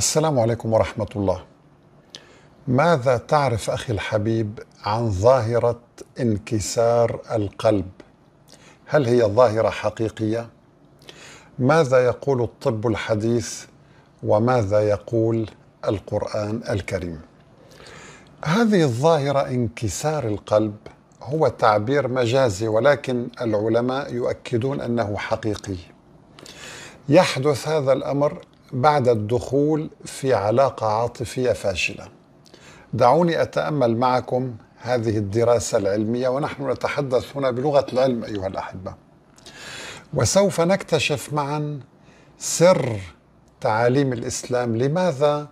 السلام عليكم ورحمة الله. ماذا تعرف أخي الحبيب عن ظاهرة انكسار القلب؟ هل هي ظاهرة حقيقية؟ ماذا يقول الطب الحديث وماذا يقول القرآن الكريم؟ هذه الظاهرة انكسار القلب هو تعبير مجازي ولكن العلماء يؤكدون أنه حقيقي. يحدث هذا الامر بعد الدخول في علاقة عاطفية فاشلة. دعوني أتأمل معكم هذه الدراسة العلمية ونحن نتحدث هنا بلغة العلم أيها الأحبة. وسوف نكتشف معا سر تعاليم الإسلام لماذا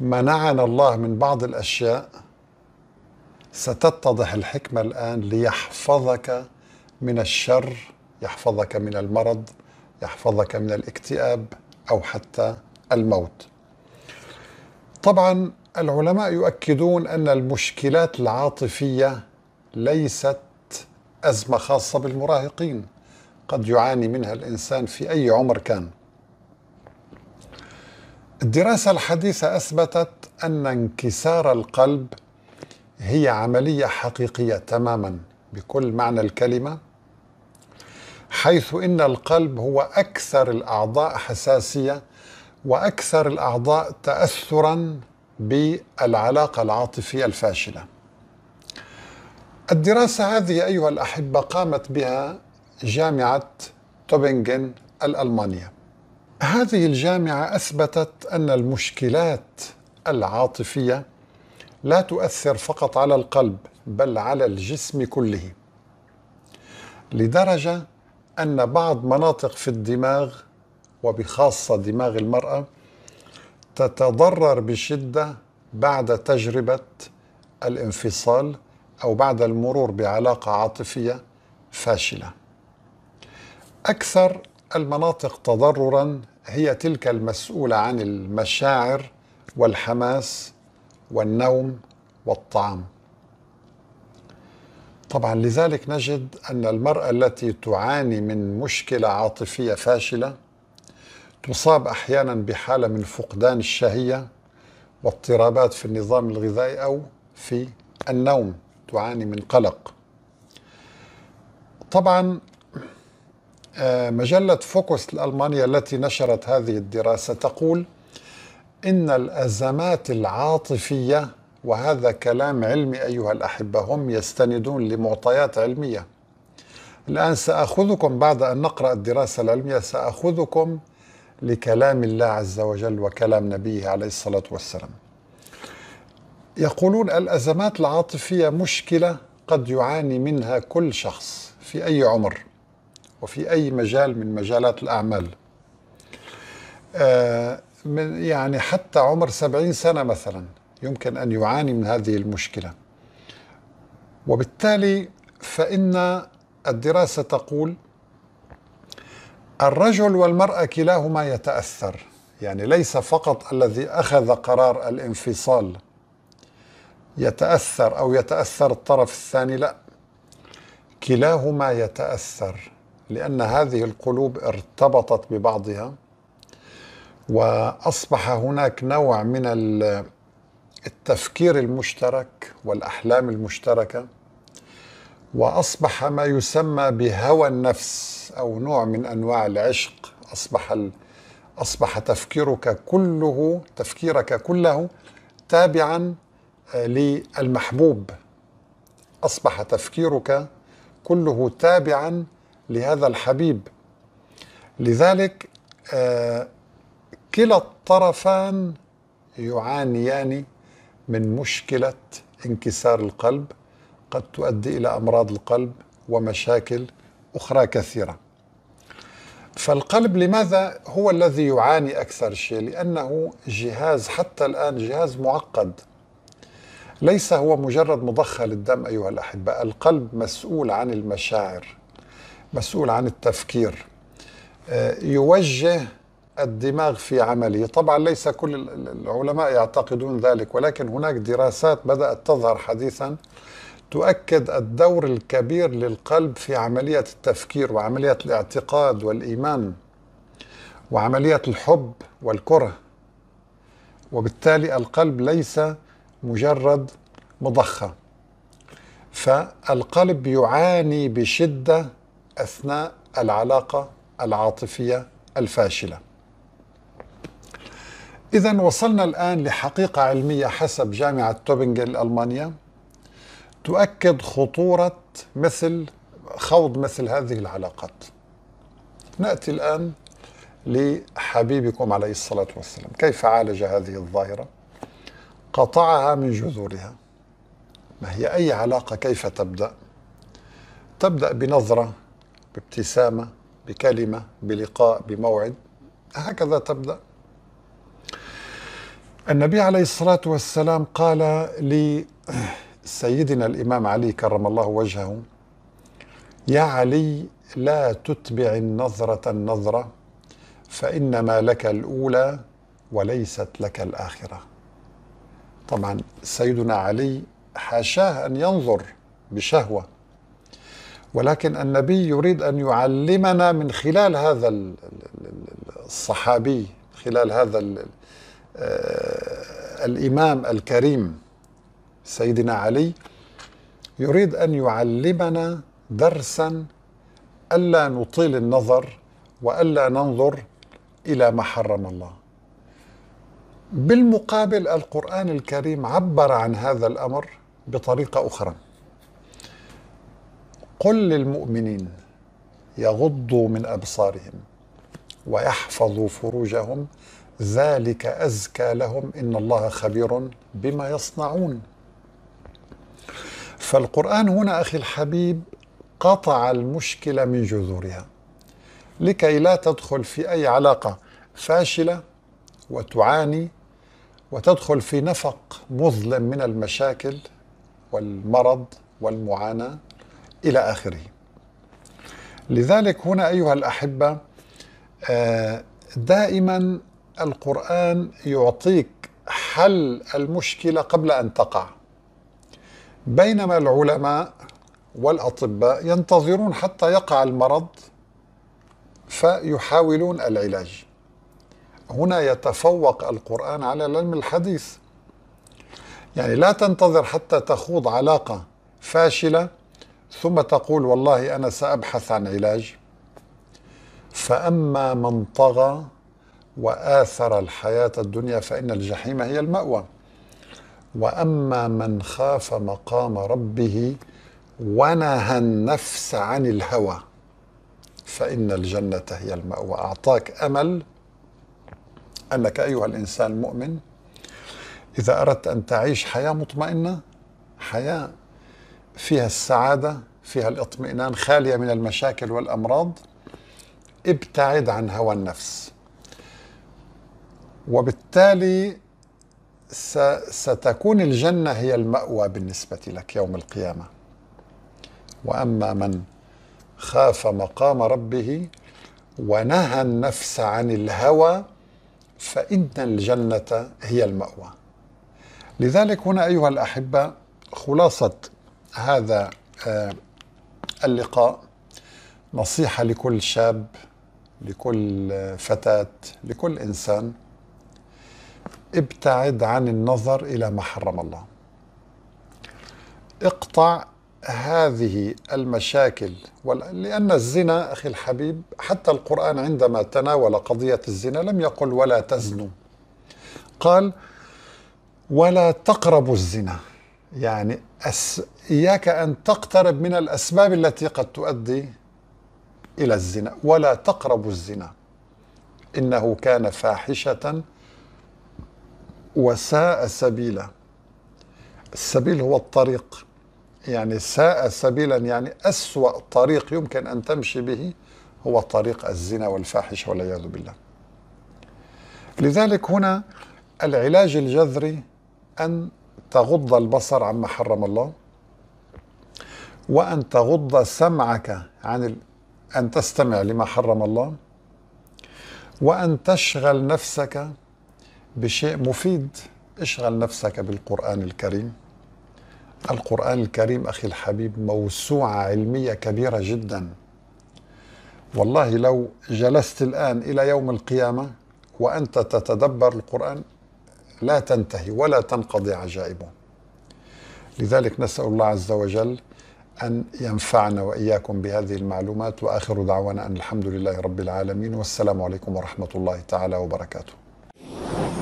منعنا الله من بعض الأشياء ستتضح الحكمة الآن ليحفظك من الشر يحفظك من المرض يحفظك من الاكتئاب أو حتى الموت طبعا العلماء يؤكدون أن المشكلات العاطفية ليست أزمة خاصة بالمراهقين قد يعاني منها الإنسان في أي عمر كان الدراسة الحديثة أثبتت أن انكسار القلب هي عملية حقيقية تماما بكل معنى الكلمة حيث ان القلب هو اكثر الاعضاء حساسيه واكثر الاعضاء تاثرا بالعلاقه العاطفيه الفاشله. الدراسه هذه ايها الاحبه قامت بها جامعه توبنغن الالمانيه. هذه الجامعه اثبتت ان المشكلات العاطفيه لا تؤثر فقط على القلب بل على الجسم كله لدرجه أن بعض مناطق في الدماغ وبخاصة دماغ المرأة تتضرر بشدة بعد تجربة الانفصال أو بعد المرور بعلاقة عاطفية فاشلة. أكثر المناطق تضررا هي تلك المسؤولة عن المشاعر والحماس والنوم والطعام. طبعا لذلك نجد أن المرأة التي تعاني من مشكلة عاطفية فاشلة تصاب أحيانا بحالة من فقدان الشهية واضطرابات في النظام الغذائي أو في النوم تعاني من قلق طبعا آه، مجلة فوكس الألمانية التي نشرت هذه الدراسة تقول إن الأزمات العاطفية وهذا كلام علمي أيها الأحبة هم يستندون لمعطيات علمية الآن سأخذكم بعد أن نقرأ الدراسة العلمية سأخذكم لكلام الله عز وجل وكلام نبيه عليه الصلاة والسلام يقولون الأزمات العاطفية مشكلة قد يعاني منها كل شخص في أي عمر وفي أي مجال من مجالات الأعمال آه من يعني حتى عمر سبعين سنة مثلاً يمكن أن يعاني من هذه المشكلة وبالتالي فإن الدراسة تقول الرجل والمرأة كلاهما يتأثر يعني ليس فقط الذي أخذ قرار الانفصال يتأثر أو يتأثر الطرف الثاني لا كلاهما يتأثر لأن هذه القلوب ارتبطت ببعضها وأصبح هناك نوع من التفكير المشترك والاحلام المشتركه واصبح ما يسمى بهوى النفس او نوع من انواع العشق اصبح ال... اصبح تفكيرك كله تفكيرك كله تابعا آه، للمحبوب اصبح تفكيرك كله تابعا لهذا الحبيب لذلك آه، كلا الطرفان يعانيان من مشكله انكسار القلب قد تؤدي الى امراض القلب ومشاكل اخرى كثيره. فالقلب لماذا هو الذي يعاني اكثر شيء؟ لانه جهاز حتى الان جهاز معقد. ليس هو مجرد مضخه للدم ايها الأحبة القلب مسؤول عن المشاعر، مسؤول عن التفكير، آه، يوجه الدماغ في عمله طبعا ليس كل العلماء يعتقدون ذلك ولكن هناك دراسات بدأت تظهر حديثا تؤكد الدور الكبير للقلب في عملية التفكير وعملية الاعتقاد والإيمان وعملية الحب والكره وبالتالي القلب ليس مجرد مضخة فالقلب يعاني بشدة أثناء العلاقة العاطفية الفاشله إذا وصلنا الآن لحقيقة علمية حسب جامعة توبنجن الألمانية تؤكد خطورة مثل خوض مثل هذه العلاقات نأتي الآن لحبيبكم عليه الصلاة والسلام كيف عالج هذه الظاهرة قطعها من جذورها ما هي أي علاقة كيف تبدأ تبدأ بنظرة بابتسامة بكلمة بلقاء بموعد هكذا تبدأ النبي عليه الصلاة والسلام قال لسيدنا الإمام علي كرم الله وجهه يا علي لا تتبع النظرة النظرة فإنما لك الأولى وليست لك الآخرة طبعا سيدنا علي حاشاه أن ينظر بشهوة ولكن النبي يريد أن يعلمنا من خلال هذا الصحابي خلال هذا آه، الإمام الكريم سيدنا علي يريد أن يعلمنا درسا ألا نطيل النظر وألا ننظر إلى ما حرم الله بالمقابل القرآن الكريم عبر عن هذا الأمر بطريقة أخرى قل للمؤمنين يغضوا من أبصارهم ويحفظوا فروجهم ذلك أزكى لهم إن الله خبير بما يصنعون فالقرآن هنا أخي الحبيب قطع المشكلة من جذورها لكي لا تدخل في أي علاقة فاشلة وتعاني وتدخل في نفق مظلم من المشاكل والمرض والمعاناة إلى آخره لذلك هنا أيها الأحبة آه، دائما القرآن يعطيك حل المشكلة قبل أن تقع بينما العلماء والأطباء ينتظرون حتى يقع المرض فيحاولون العلاج هنا يتفوق القرآن على العلم الحديث يعني لا تنتظر حتى تخوض علاقة فاشلة ثم تقول والله أنا سأبحث عن علاج فأما من طغى وآثر الحياة الدنيا فإن الجحيم هي المأوى وأما من خاف مقام ربه ونهى النفس عن الهوى فإن الجنة هي المأوى أعطاك أمل أنك أيها الإنسان المؤمن إذا أردت أن تعيش حياة مطمئنة حياة فيها السعادة فيها الاطمئنان خالية من المشاكل والأمراض ابتعد عن هوى النفس وبالتالي ستكون الجنة هي المأوى بالنسبة لك يوم القيامة وأما من خاف مقام ربه ونهى النفس عن الهوى فإن الجنة هي المأوى لذلك هنا أيها الأحبة خلاصة هذا آه، اللقاء نصيحة لكل شاب لكل فتاة لكل إنسان ابتعد عن النظر الى ما حرم الله اقطع هذه المشاكل لأن الزنا أخي الحبيب حتى القرآن عندما تناول قضية الزنا لم يقل ولا تزنوا قال ولا تقربوا الزنا يعني أس إياك أن تقترب من الأسباب التي قد تؤدي إلى الزنا ولا تقربوا الزنا إنه كان فاحشة وساء سبيلا السبيل هو الطريق يعني ساء سبيلا يعني أسوأ طريق يمكن أن تمشي به هو طريق الزنا والفاحشة والعياذ بالله لذلك هنا العلاج الجذري أن تغض البصر عما حرم الله وأن تغض سمعك عن ال... أن تستمع لما حرم الله وأن تشغل نفسك بشيء مفيد اشغل نفسك بالقرآن الكريم القرآن الكريم أخي الحبيب موسوعة علمية كبيرة جدا والله لو جلست الآن إلى يوم القيامة وأنت تتدبر القرآن لا تنتهي ولا تنقضي عجائبه لذلك نسأل الله عز وجل أن ينفعنا وإياكم بهذه المعلومات وآخر دعوانا أن الحمد لله رب العالمين والسلام عليكم ورحمة الله تعالى وبركاته